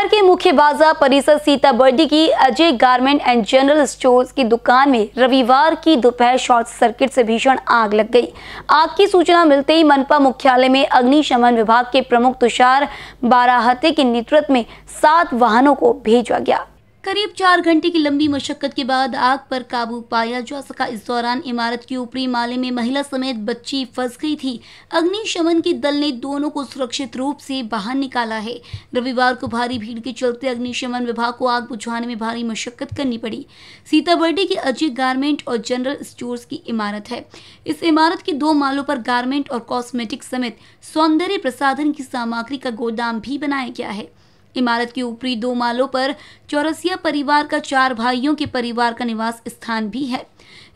शहर के मुख्य बाजार परिसर सीताबर्डी की Ajay garment and general stores की दुकान में रविवार की दोपहर शॉर्ट सर्किट से भीषण आग लग गई आग की सूचना मिलते ही मनपा मुख्यालय में अग्निशमन विभाग के प्रमुख तुषार बाराहते के नेतृत्व में सात वाहनों को भेजा गया करीब चार घंटे की लंबी मशक्कत के बाद आग पर काबू पाया जा सका इस दौरान इमारत के ऊपरी माले में महिला समेत बच्ची फंस गई थी अग्निशमन के दल ने दोनों को सुरक्षित रूप से बाहर निकाला है रविवार को भारी भीड़ के चलते अग्निशमन विभाग को आग बुझाने में भारी मशक्कत करनी पड़ी सीताबर्डी की अजय गारमेंट और जनरल स्टोर की इमारत है इस इमारत के दो मालों पर गारमेंट और कॉस्मेटिक समेत सौंदर्य प्रसाधन की सामग्री का गोदाम भी बनाया गया है इमारत के ऊपरी दो मालों पर चौरसिया परिवार का चार भाइयों के परिवार का निवास स्थान भी है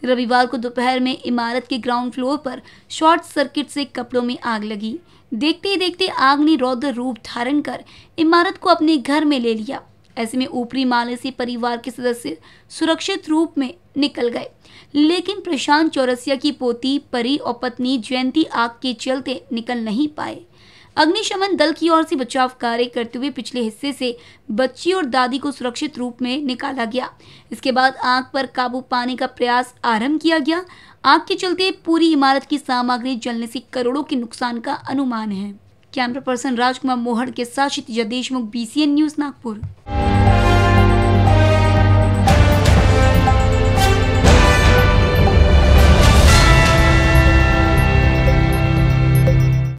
रविवार को दोपहर में इमारत के ग्राउंड फ्लोर पर शॉर्ट सर्किट से कपड़ों में आग लगी देखते ही देखते आग ने रौद्र रूप धारण कर इमारत को अपने घर में ले लिया ऐसे में ऊपरी माले से परिवार के सदस्य सुरक्षित रूप में निकल गए लेकिन प्रशांत चौरसिया की पोती परी और पत्नी जयंती आग के चलते निकल नहीं पाए अग्निशमन दल की ओर से बचाव कार्य करते हुए पिछले हिस्से से बच्ची और दादी को सुरक्षित रूप में निकाला गया इसके बाद आग पर काबू पाने का प्रयास आरंभ किया गया आग के चलते पूरी इमारत की सामग्री जलने से करोड़ों के नुकसान का अनुमान है कैमरा पर्सन राजकुमार मोहड़ के साथ क्षितिजा देशमुख बी न्यूज नागपुर